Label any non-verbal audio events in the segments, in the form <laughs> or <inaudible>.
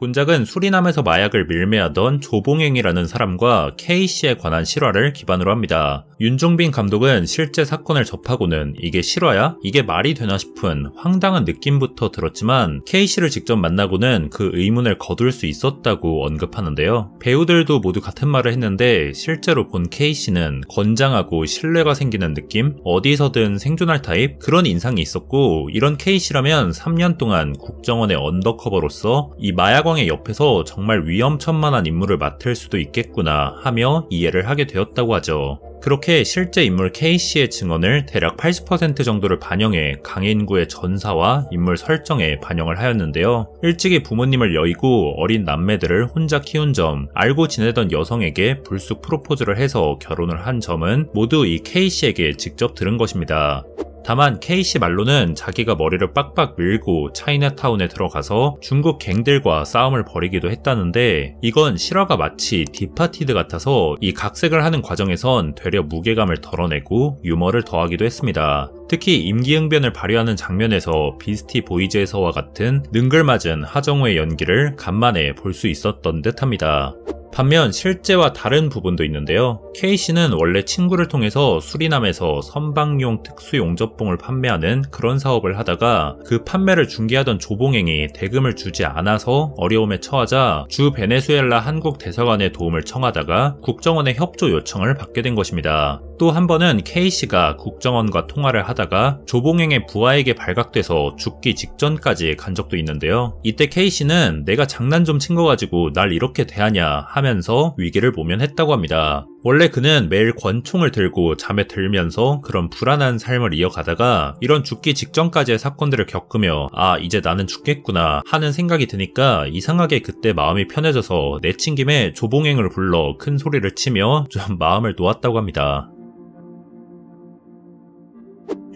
본작은 수리남에서 마약을 밀매하던 조봉행이라는 사람과 K씨에 관한 실화를 기반으로 합니다. 윤종빈 감독은 실제 사건을 접하고는 이게 실화야? 이게 말이 되나 싶은 황당한 느낌부터 들었지만 K씨를 직접 만나고는 그 의문을 거둘 수 있었다고 언급하는데요. 배우들도 모두 같은 말을 했는데 실제로 본 K씨는 건장하고 신뢰가 생기는 느낌? 어디서든 생존할 타입? 그런 인상이 있었고 이런 K씨라면 3년 동안 국정원의 언더커버로서 이 마약 상대의 옆에서 정말 위험천만한 인물을 맡을 수도 있겠구나 하며 이해를 하게 되었다고 하죠. 그렇게 실제 인물 K씨의 증언을 대략 80% 정도를 반영해 강인구의 전사와 인물 설정에 반영을 하였는데요. 일찍이 부모님을 여의고 어린 남매들을 혼자 키운 점, 알고 지내던 여성에게 불쑥 프로포즈를 해서 결혼을 한 점은 모두 이 K씨에게 직접 들은 것입니다. 다만 케이시 말로는 자기가 머리를 빡빡 밀고 차이나타운에 들어가서 중국 갱들과 싸움을 벌이기도 했다는데 이건 실화가 마치 디파티드 같아서 이 각색을 하는 과정에선 되려 무게감을 덜어내고 유머를 더하기도 했습니다. 특히 임기응변을 발휘하는 장면에서 비스티 보이즈에서와 같은 능글맞은 하정우의 연기를 간만에 볼 수 있었던 듯합니다. 반면 실제와 다른 부분도 있는데요. K씨는 원래 친구를 통해서 수리남에서 선방용 특수용접봉을 판매하는 그런 사업을 하다가 그 판매를 중개하던 조봉행이 대금을 주지 않아서 어려움에 처하자 주 베네수엘라 한국 대사관의 도움을 청하다가 국정원의 협조 요청을 받게 된 것입니다. 또한 번은 K씨가 국정원과 통화를 하다가 조봉행의 부하에게 발각돼서 죽기 직전까지 간 적도 있는데요. 이때 K씨는 내가 장난 좀 친 거 가지고 날 이렇게 대하냐 하면서 위기를 모면했다고 합니다. 원래 그는 매일 권총을 들고 잠에 들면서 그런 불안한 삶을 이어가다가 이런 죽기 직전까지의 사건들을 겪으며 아 이제 나는 죽겠구나 하는 생각이 드니까 이상하게 그때 마음이 편해져서 내친 김에 조봉행을 불러 큰 소리를 치며 좀 마음을 놓았다고 합니다.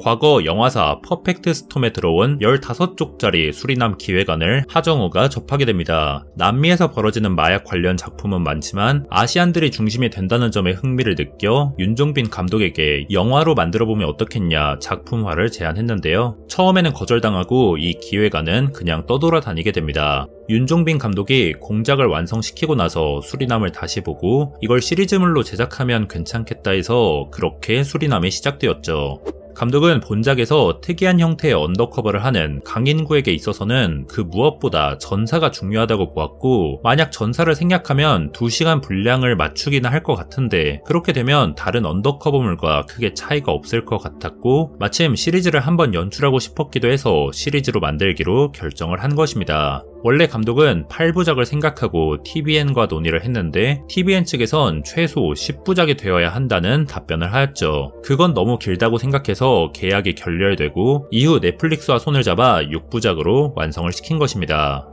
과거 영화사 퍼펙트 스톰에 들어온 15쪽짜리 수리남 기획안을 하정우가 접하게 됩니다. 남미에서 벌어지는 마약 관련 작품은 많지만 아시안들이 중심이 된다는 점에 흥미를 느껴 윤종빈 감독에게 영화로 만들어보면 어떻겠냐 작품화를 제안했는데요. 처음에는 거절당하고 이 기획안은 그냥 떠돌아다니게 됩니다. 윤종빈 감독이 공작을 완성시키고 나서 수리남을 다시 보고 이걸 시리즈물로 제작하면 괜찮겠다 해서 그렇게 수리남이 시작되었죠. 감독은 본작에서 특이한 형태의 언더커버를 하는 강인구에게 있어서는 그 무엇보다 전사가 중요하다고 보았고 만약 전사를 생략하면 2시간 분량을 맞추기는 할 것 같은데 그렇게 되면 다른 언더커버물과 크게 차이가 없을 것 같았고 마침 시리즈를 한번 연출하고 싶었기도 해서 시리즈로 만들기로 결정을 한 것입니다. 원래 감독은 8부작을 생각하고 TVN과 논의를 했는데 TVN 측에선 최소 10부작이 되어야 한다는 답변을 하였죠. 그건 너무 길다고 생각해서 계약이 결렬되고 이후 넷플릭스와 손을 잡아 6부작으로 완성을 시킨 것입니다.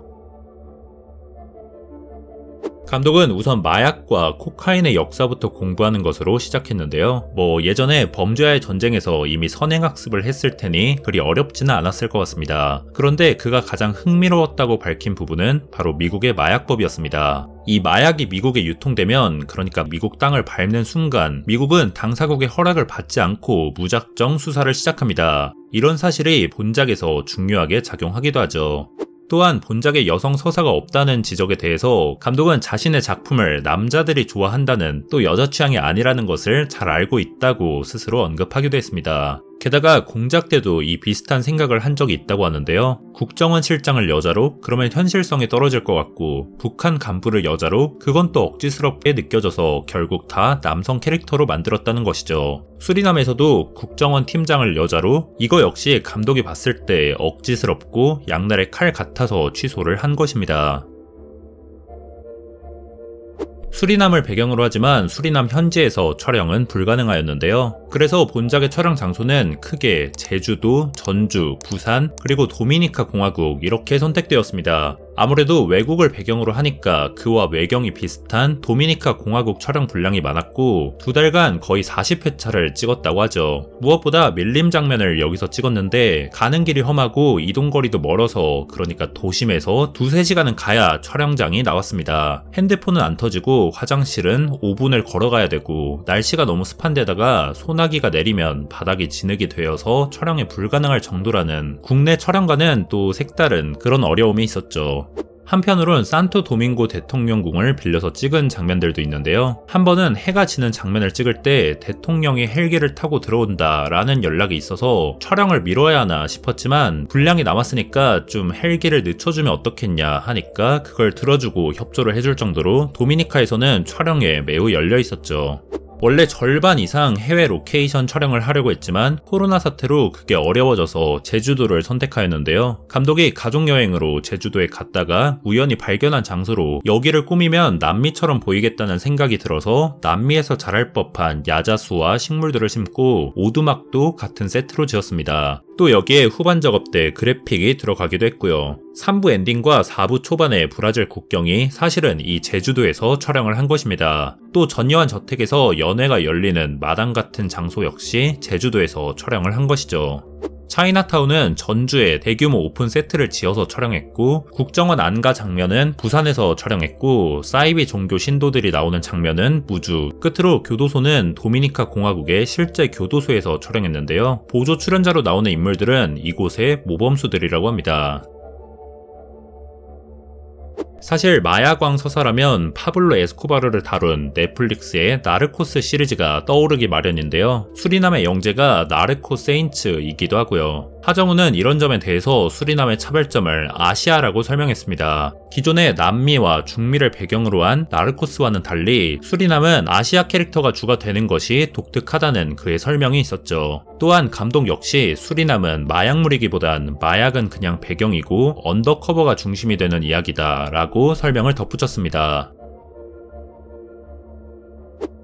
감독은 우선 마약과 코카인의 역사부터 공부하는 것으로 시작했는데요. 뭐 예전에 범죄와의 전쟁에서 이미 선행학습을 했을 테니 그리 어렵지는 않았을 것 같습니다. 그런데 그가 가장 흥미로웠다고 밝힌 부분은 바로 미국의 마약법이었습니다. 이 마약이 미국에 유통되면 그러니까 미국 땅을 밟는 순간 미국은 당사국의 허락을 받지 않고 무작정 수사를 시작합니다. 이런 사실이 본작에서 중요하게 작용하기도 하죠. 또한 본작의 여성 서사가 없다는 지적에 대해서 감독은 자신의 작품을 남자들이 좋아한다는 또 여자 취향이 아니라는 것을 잘 알고 있다고 스스로 언급하기도 했습니다. 게다가 공작 때도 이 비슷한 생각을 한 적이 있다고 하는데요. 국정원 실장을 여자로 그러면 현실성이 떨어질 것 같고 북한 간부를 여자로 그건 또 억지스럽게 느껴져서 결국 다 남성 캐릭터로 만들었다는 것이죠. 수리남에서도 국정원 팀장을 여자로 이거 역시 감독이 봤을 때 억지스럽고 양날의 칼 같아서 취소를 한 것입니다. 수리남을 배경으로 하지만 수리남 현지에서 촬영은 불가능하였는데요. 그래서 본작의 촬영 장소는 크게 제주도, 전주, 부산, 그리고 도미니카 공화국 이렇게 선택되었습니다. 아무래도 외국을 배경으로 하니까 그와 외경이 비슷한 도미니카 공화국 촬영 분량이 많았고 두 달간 거의 40회차를 찍었다고 하죠. 무엇보다 밀림 장면을 여기서 찍었는데 가는 길이 험하고 이동거리도 멀어서 그러니까 도심에서 두세 시간은 가야 촬영장이 나왔습니다. 핸드폰은 안 터지고 화장실은 5분을 걸어가야 되고 날씨가 너무 습한데다가 소나기가 내리면 바닥이 진흙이 되어서 촬영이 불가능할 정도라는 국내 촬영과는 또 색다른 그런 어려움이 있었죠. 한편으론 산토도밍고 대통령궁을 빌려서 찍은 장면들도 있는데요. 한 번은 해가 지는 장면을 찍을 때 대통령이 헬기를 타고 들어온다 라는 연락이 있어서 촬영을 미뤄야 하나 싶었지만 분량이 남았으니까 좀 헬기를 늦춰주면 어떻겠냐 하니까 그걸 들어주고 협조를 해줄 정도로 도미니카에서는 촬영에 매우 열려 있었죠. 원래 절반 이상 해외 로케이션 촬영을 하려고 했지만 코로나 사태로 그게 어려워져서 제주도를 선택하였는데요. 감독이 가족여행으로 제주도에 갔다가 우연히 발견한 장소로 여기를 꾸미면 남미처럼 보이겠다는 생각이 들어서 남미에서 자랄 법한 야자수와 식물들을 심고 오두막도 같은 세트로 지었습니다. 또 여기에 후반 작업 때 그래픽이 들어가기도 했고요. 3부 엔딩과 4부 초반의 브라질 국경이 사실은 이 제주도에서 촬영을 한 것입니다. 또 전여한 저택에서 연회가 열리는 마당 같은 장소 역시 제주도에서 촬영을 한 것이죠. 차이나타운은 전주에 대규모 오픈 세트를 지어서 촬영했고 국정원 안가 장면은 부산에서 촬영했고 사이비 종교 신도들이 나오는 장면은 무주 끝으로 교도소는 도미니카 공화국의 실제 교도소에서 촬영했는데요. 보조 출연자로 나오는 인물들은 이곳의 모범수들이라고 합니다. 사실 마야광 서사라면 파블로 에스코바르를 다룬 넷플릭스의 나르코스 시리즈가 떠오르기 마련인데요. 수리남의 영재가 나르코 세인츠이기도 하고요. 하정우는 이런 점에 대해서 수리남의 차별점을 아시아라고 설명했습니다. 기존의 남미와 중미를 배경으로 한 나르코스와는 달리 수리남은 아시아 캐릭터가 주가 되는 것이 독특하다는 그의 설명이 있었죠. 또한 감독 역시 수리남은 마약물이기보단 마약은 그냥 배경이고 언더커버가 중심이 되는 이야기다 라고 설명을 덧붙였습니다.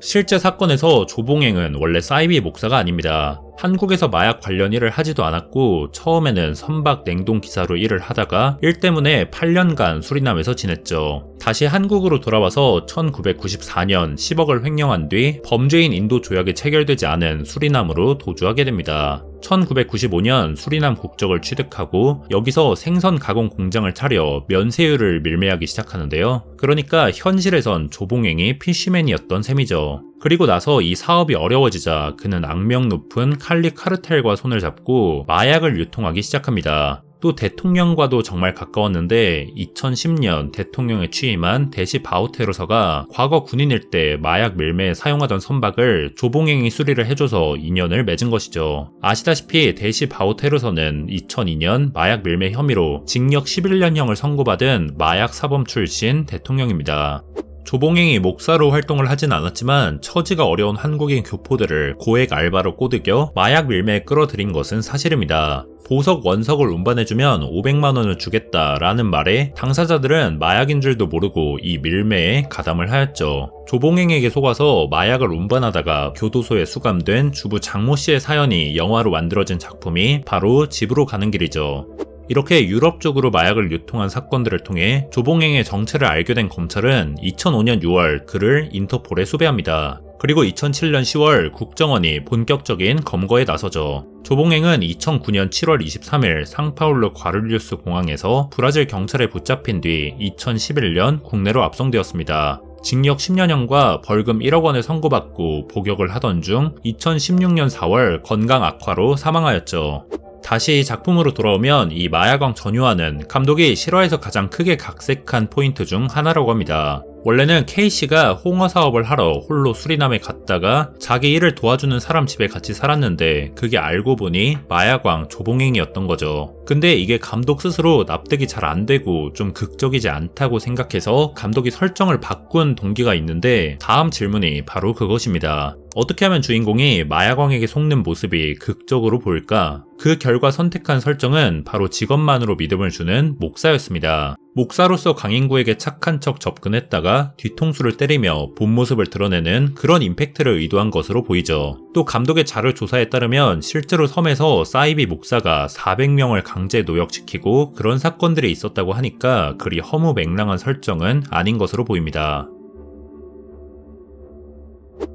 실제 사건에서 조봉행은 원래 사이비 목사가 아닙니다. 한국에서 마약 관련 일을 하지도 않았고 처음에는 선박 냉동 기사로 일을 하다가 일 때문에 8년간 수리남에서 지냈죠. 다시 한국으로 돌아와서 1994년 10억을 횡령한 뒤 범죄인 인도 조약이 체결되지 않은 수리남으로 도주하게 됩니다. 1995년 수리남 국적을 취득하고 여기서 생선 가공 공장을 차려 면세율을 밀매하기 시작하는데요. 그러니까 현실에선 조봉행이 피쉬맨이었던 셈이죠. 그리고 나서 이 사업이 어려워지자 그는 악명 높은 칼리 카르텔과 손을 잡고 마약을 유통하기 시작합니다. 또 대통령과도 정말 가까웠는데 2010년 대통령에 취임한 대시 바우테르서가 과거 군인일 때 마약 밀매에 사용하던 선박을 조봉행이 수리를 해줘서 인연을 맺은 것이죠. 아시다시피 대시 바우테르서는 2002년 마약 밀매 혐의로 징역 11년형을 선고받은 마약 사범 출신 대통령입니다. 조봉행이 목사로 활동을 하진 않았지만 처지가 어려운 한국인 교포들을 고액 알바로 꼬드겨 마약 밀매에 끌어들인 것은 사실입니다. 보석 원석을 운반해주면 500만원을 주겠다라는 말에 당사자들은 마약인 줄도 모르고 이 밀매에 가담을 하였죠. 조봉행에게 속아서 마약을 운반하다가 교도소에 수감된 주부 장모 씨의 사연이 영화로 만들어진 작품이 바로 집으로 가는 길이죠. 이렇게 유럽 쪽으로 마약을 유통한 사건들을 통해 조봉행의 정체를 알게 된 검찰은 2005년 6월 그를 인터폴에 수배합니다. 그리고 2007년 10월 국정원이 본격적인 검거에 나서죠. 조봉행은 2009년 7월 23일 상파울루 과르류스 공항에서 브라질 경찰에 붙잡힌 뒤 2011년 국내로 압송되었습니다. 징역 10년형과 벌금 1억 원을 선고받고 복역을 하던 중 2016년 4월 건강 악화로 사망하였죠. 다시 작품으로 돌아오면 이 마야광 전유화는 감독이 실화에서 가장 크게 각색한 포인트 중 하나라고 합니다. 원래는 K씨가 홍어 사업을 하러 홀로 수리남에 갔다가 자기 일을 도와주는 사람 집에 같이 살았는데 그게 알고 보니 마야광 조봉행이었던 거죠. 근데 이게 감독 스스로 납득이 잘 안 되고 좀 극적이지 않다고 생각해서 감독이 설정을 바꾼 동기가 있는데 다음 질문이 바로 그것입니다. 어떻게 하면 주인공이 마약왕에게 속는 모습이 극적으로 보일까? 그 결과 선택한 설정은 바로 직업만으로 믿음을 주는 목사였습니다. 목사로서 강인구에게 착한 척 접근했다가 뒤통수를 때리며 본 모습을 드러내는 그런 임팩트를 의도한 것으로 보이죠. 또 감독의 자료 조사에 따르면 실제로 섬에서 사이비 목사가 400명을 강제 노역시키고 그런 사건들이 있었다고 하니까 그리 허무맹랑한 설정은 아닌 것으로 보입니다.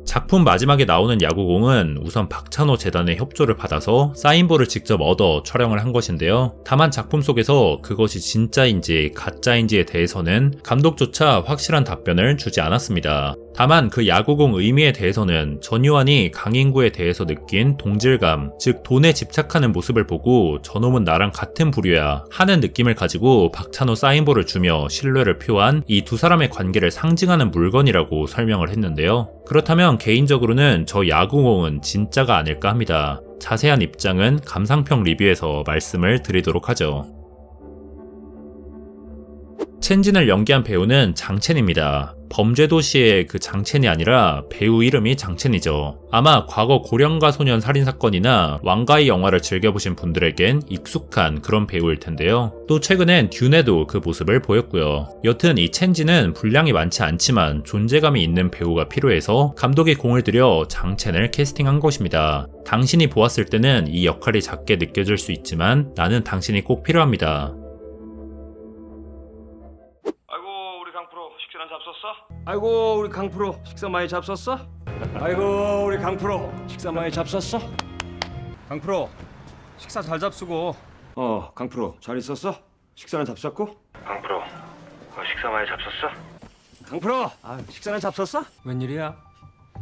작품 마지막에 나오는 야구공은 우선 박찬호 재단의 협조를 받아서 사인볼을 직접 얻어 촬영을 한 것인데요. 다만 작품 속에서 그것이 진짜인지 가짜인지에 대해서는 감독조차 확실한 답변을 주지 않았습니다. 다만 그 야구공 의미에 대해서는 전유환이 강인구에 대해서 느낀 동질감, 즉 돈에 집착하는 모습을 보고 저놈은 나랑 같은 부류야 하는 느낌을 가지고 박찬호 사인볼을 주며 신뢰를 표한 이 두 사람의 관계를 상징하는 물건이라고 설명을 했는데요. 그렇다면 그냥 개인적으로는 저 야구공은 진짜가 아닐까 합니다. 자세한 입장은 감상평 리뷰에서 말씀을 드리도록 하죠. 첸진을 연기한 배우는 장첸입니다. 범죄도시의 그 장첸이 아니라 배우 이름이 장첸이죠. 아마 과거 고령가 소년 살인사건이나 왕가의 영화를 즐겨보신 분들에겐 익숙한 그런 배우일 텐데요. 또 최근엔 듄에도 그 모습을 보였고요. 여튼 이 첸지는 분량이 많지 않지만 존재감이 있는 배우가 필요해서 감독이 공을 들여 장첸을 캐스팅한 것입니다. 당신이 보았을 때는 이 역할이 작게 느껴질 수 있지만 나는 당신이 꼭 필요합니다. 아이고 우리 강 프로 식사 많이 잡섰어? 아이고 우리 강 프로 식사 많이 잡섰어? 강 프로 식사 잘 잡수고. 어, 강 프로 잘 있었어? 식사는 잡쌌고? 강 프로 어, 식사 많이 잡섰어? 강 프로 아, 식사는 잡섰어? 웬일이야?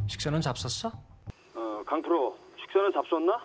식사는 잡섰어? 어, 강 프로 식사는 잡섰나?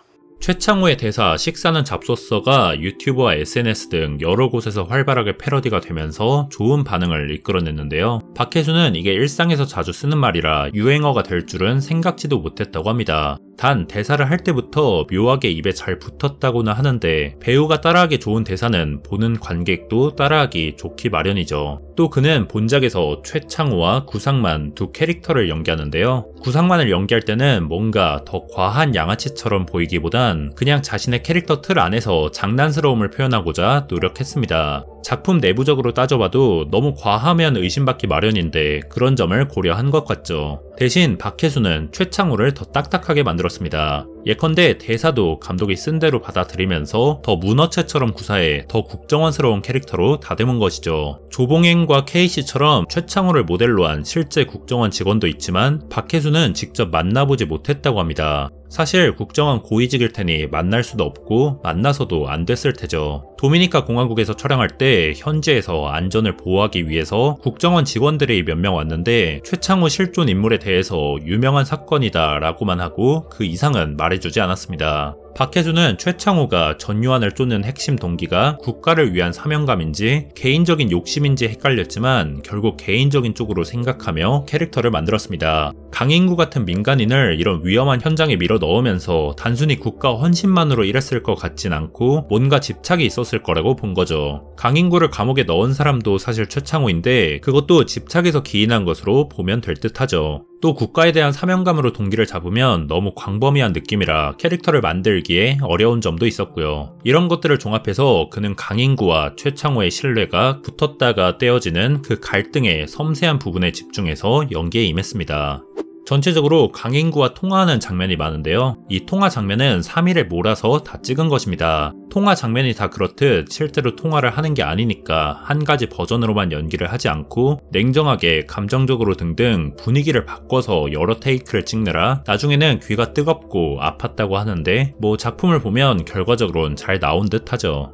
최창호의 대사 식사는 잡소서가 유튜브와 SNS 등 여러 곳에서 활발하게 패러디가 되면서 좋은 반응을 이끌어냈는데요. 박혜수는 이게 일상에서 자주 쓰는 말이라 유행어가 될 줄은 생각지도 못했다고 합니다. 단 대사를 할 때부터 묘하게 입에 잘 붙었다고는 하는데 배우가 따라하기 좋은 대사는 보는 관객도 따라하기 좋기 마련이죠. 또 그는 본작에서 최창호와 구상만 두 캐릭터를 연기하는데요. 구상만을 연기할 때는 뭔가 더 과한 양아치처럼 보이기보단 그냥 자신의 캐릭터 틀 안에서 장난스러움을 표현하고자 노력했습니다. 작품 내부적으로 따져봐도 너무 과하면 의심받기 마련인데 그런 점을 고려한 것 같죠. 대신 박혜수는 최창우를 더 딱딱하게 만들었습니다. 예컨대 대사도 감독이 쓴 대로 받아들이면서 더 문어체처럼 구사해 더 국정원스러운 캐릭터로 다듬은 것이죠. 조봉행과 케이씨처럼 최창호를 모델로 한 실제 국정원 직원도 있지만 박혜수는 직접 만나보지 못했다고 합니다. 사실 국정원 고위직일 테니 만날 수도 없고 만나서도 안 됐을 테죠. 도미니카 공화국에서 촬영할 때 현지에서 안전을 보호하기 위해서 국정원 직원들이 몇 명 왔는데 최창호 실존 인물에 대해서 유명한 사건이다 라고만 하고 그 이상은 말해 말해주지 않았습니다. 박혜준은 최창호가 전유환을 쫓는 핵심 동기가 국가를 위한 사명감인지 개인적인 욕심인지 헷갈렸지만 결국 개인적인 쪽으로 생각하며 캐릭터를 만들었습니다. 강인구 같은 민간인을 이런 위험한 현장에 밀어 넣으면서 단순히 국가 헌신만으로 일했을 것 같진 않고 뭔가 집착이 있었을 거라고 본 거죠. 강인구를 감옥에 넣은 사람도 사실 최창호인데 그것도 집착에서 기인한 것으로 보면 될 듯하죠. 또 국가에 대한 사명감으로 동기를 잡으면 너무 광범위한 느낌이라 캐릭터를 만들기 만들기에 어려운 점도 있었고요. 이런 것들을 종합해서 그는 강인구와 최창호의 신뢰가 붙었다가 떼어지는 그 갈등의 섬세한 부분에 집중해서 연기에 임했습니다. 전체적으로 강인구와 통화하는 장면이 많은데요. 이 통화 장면은 3일에 몰아서 다 찍은 것입니다. 통화 장면이 다 그렇듯 실제로 통화를 하는 게 아니니까 한 가지 버전으로만 연기를 하지 않고 냉정하게 감정적으로 등등 분위기를 바꿔서 여러 테이크를 찍느라 나중에는 귀가 뜨겁고 아팠다고 하는데 뭐 작품을 보면 결과적으론 잘 나온 듯 하죠.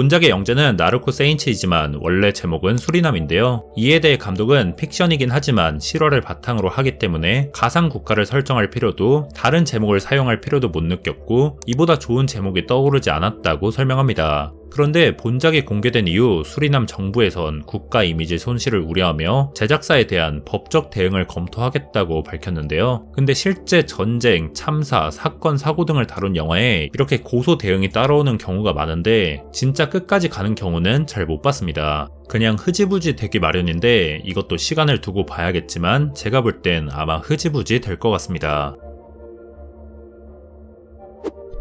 본작의 영재는 나르코 세인츠이지만 원래 제목은 수리남인데요. 이에 대해 감독은 픽션이긴 하지만 실화를 바탕으로 하기 때문에 가상 국가를 설정할 필요도 다른 제목을 사용할 필요도 못 느꼈고 이보다 좋은 제목이 떠오르지 않았다고 설명합니다. 그런데 본작이 공개된 이후 수리남 정부에선 국가 이미지 손실을 우려하며 제작사에 대한 법적 대응을 검토하겠다고 밝혔는데요. 근데 실제 전쟁, 참사, 사건, 사고 등을 다룬 영화에 이렇게 고소 대응이 따라오는 경우가 많은데 진짜 끝까지 가는 경우는 잘 못 봤습니다. 그냥 흐지부지 되기 마련인데 이것도 시간을 두고 봐야겠지만 제가 볼 땐 아마 흐지부지 될 것 같습니다.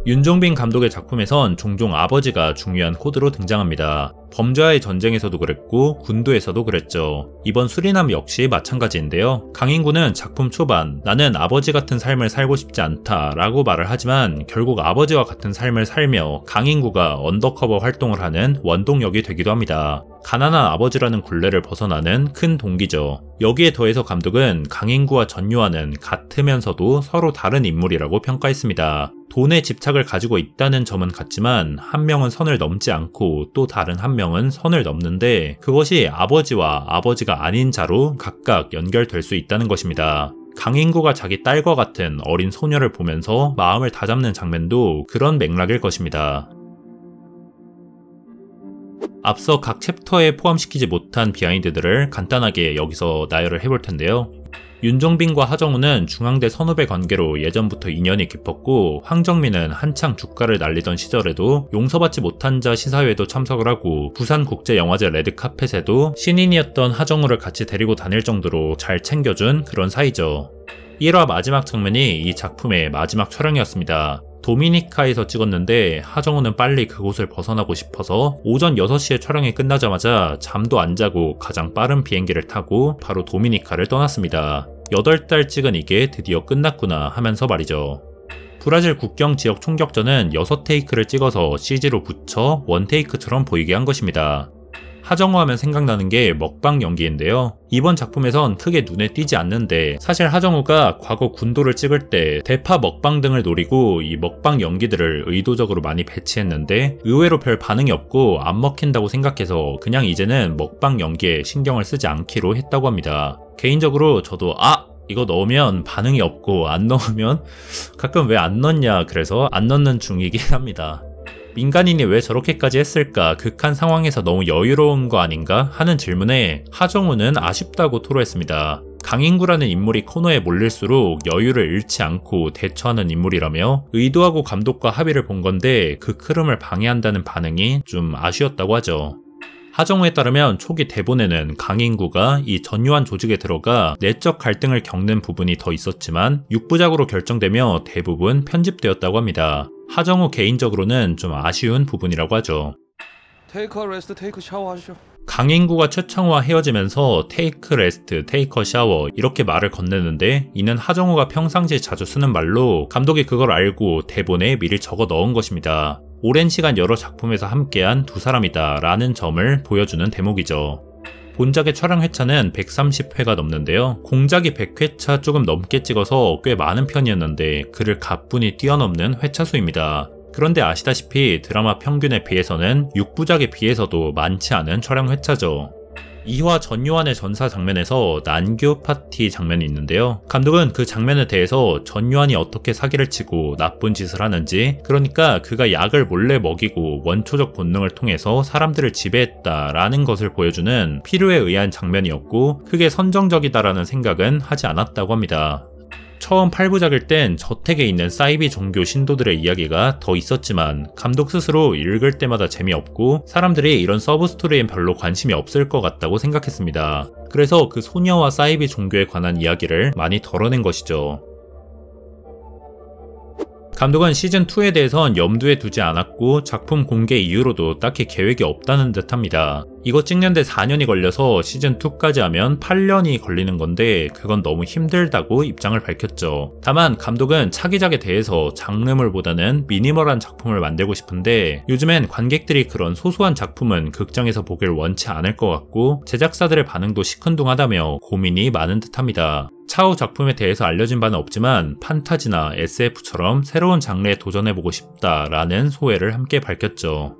윤종빈 감독의 작품에선 종종 아버지가 중요한 코드로 등장합니다. 범죄와의 전쟁에서도 그랬고 군도에서도 그랬죠. 이번 수리남 역시 마찬가지인데요. 강인구는 작품 초반 나는 아버지 같은 삶을 살고 싶지 않다 라고 말을 하지만 결국 아버지와 같은 삶을 살며 강인구가 언더커버 활동을 하는 원동력이 되기도 합니다. 가난한 아버지라는 굴레를 벗어나는 큰 동기죠. 여기에 더해서 감독은 강인구와 전유아는 같으면서도 서로 다른 인물이라고 평가했습니다. 돈에 집착을 가지고 있다는 점은 같지만 한 명은 선을 넘지 않고 또 다른 한 명은 명은 선을 넘는데 그것이 아버지와 아버지가 아닌 자로 각각 연결될 수 있다는 것입니다. 강인구가 자기 딸과 같은 어린 소녀를 보면서 마음을 다잡는 장면도 그런 맥락일 것입니다. 앞서 각 챕터에 포함시키지 못한 비하인드들을 간단하게 여기서 나열을 해볼 텐데요. 윤종빈과 하정우는 중앙대 선후배 관계로 예전부터 인연이 깊었고 황정민은 한창 주가를 날리던 시절에도 용서받지 못한 자 시사회도 참석을 하고 부산국제영화제 레드카펫에도 신인이었던 하정우를 같이 데리고 다닐 정도로 잘 챙겨준 그런 사이죠. 1화 마지막 장면이 이 작품의 마지막 촬영이었습니다. 도미니카에서 찍었는데 하정우는 빨리 그곳을 벗어나고 싶어서 오전 6시에 촬영이 끝나자마자 잠도 안 자고 가장 빠른 비행기를 타고 바로 도미니카를 떠났습니다. 8달 찍은 이게 드디어 끝났구나 하면서 말이죠. 브라질 국경 지역 총격전은 6테이크를 찍어서 CG로 붙여 원테이크처럼 보이게 한 것입니다. 하정우 하면 생각나는 게 먹방 연기인데요. 이번 작품에선 크게 눈에 띄지 않는데 사실 하정우가 과거 군도를 찍을 때 대파 먹방 등을 노리고 이 먹방 연기들을 의도적으로 많이 배치했는데 의외로 별 반응이 없고 안 먹힌다고 생각해서 그냥 이제는 먹방 연기에 신경을 쓰지 않기로 했다고 합니다. 개인적으로 저도 아! 이거 넣으면 반응이 없고 안 <laughs> 넣으면 가끔 왜 안 넣냐 그래서 안 넣는 중이긴 합니다. 인간인이왜 저렇게까지 했을까 극한 상황에서 너무 여유로운 거 아닌가 하는 질문에 하정우는 아쉽다고 토로했습니다. 강인구라는 인물이 코너에 몰릴수록 여유를 잃지 않고 대처하는 인물이라며 의도하고 감독과 합의를 본 건데 그 흐름을 방해한다는 반응이 좀 아쉬웠다고 하죠. 하정우에 따르면 초기 대본에는 강인구가 이 전유한 조직에 들어가 내적 갈등을 겪는 부분이 더 있었지만 6부작으로 결정되며 대부분 편집되었다고 합니다. 하정우 개인적으로는 좀 아쉬운 부분이라고 하죠. 테이크 레스트 테이크 샤워 하시죠. 강인구가 최창우와 헤어지면서 테이크 레스트, 테이커 샤워 이렇게 말을 건네는데 이는 하정우가 평상시에 자주 쓰는 말로 감독이 그걸 알고 대본에 미리 적어 넣은 것입니다. 오랜 시간 여러 작품에서 함께한 두 사람이다 라는 점을 보여주는 대목이죠. 본작의 촬영 회차는 130회가 넘는데요. 공작이 100회차 조금 넘게 찍어서 꽤 많은 편이었는데 그를 가뿐히 뛰어넘는 회차 수입니다. 그런데 아시다시피 드라마 평균에 비해서는 6부작에 비해서도 많지 않은 촬영 회차죠. 2화 전요한의 전사 장면에서 난교 파티 장면이 있는데요. 감독은 그 장면에 대해서 전요한이 어떻게 사기를 치고 나쁜 짓을 하는지 그러니까 그가 약을 몰래 먹이고 원초적 본능을 통해서 사람들을 지배했다라는 것을 보여주는 필요에 의한 장면이었고 크게 선정적이다라는 생각은 하지 않았다고 합니다. 처음 8부작일 땐 저택에 있는 사이비 종교 신도들의 이야기가 더 있었지만 감독 스스로 읽을 때마다 재미없고 사람들이 이런 서브 스토리엔 별로 관심이 없을 것 같다고 생각했습니다. 그래서 그 소녀와 사이비 종교에 관한 이야기를 많이 덜어낸 것이죠. 감독은 시즌2에 대해선 염두에 두지 않았고 작품 공개 이후로도 딱히 계획이 없다는 듯 합니다. 이거 찍는데 4년이 걸려서 시즌2까지 하면 8년이 걸리는 건데 그건 너무 힘들다고 입장을 밝혔죠. 다만 감독은 차기작에 대해서 장르물보다는 미니멀한 작품을 만들고 싶은데 요즘엔 관객들이 그런 소소한 작품은 극장에서 보길 원치 않을 것 같고 제작사들의 반응도 시큰둥하다며 고민이 많은 듯합니다. 차후 작품에 대해서 알려진 바는 없지만 판타지나 SF처럼 새로운 장르에 도전해보고 싶다라는 소회를 함께 밝혔죠.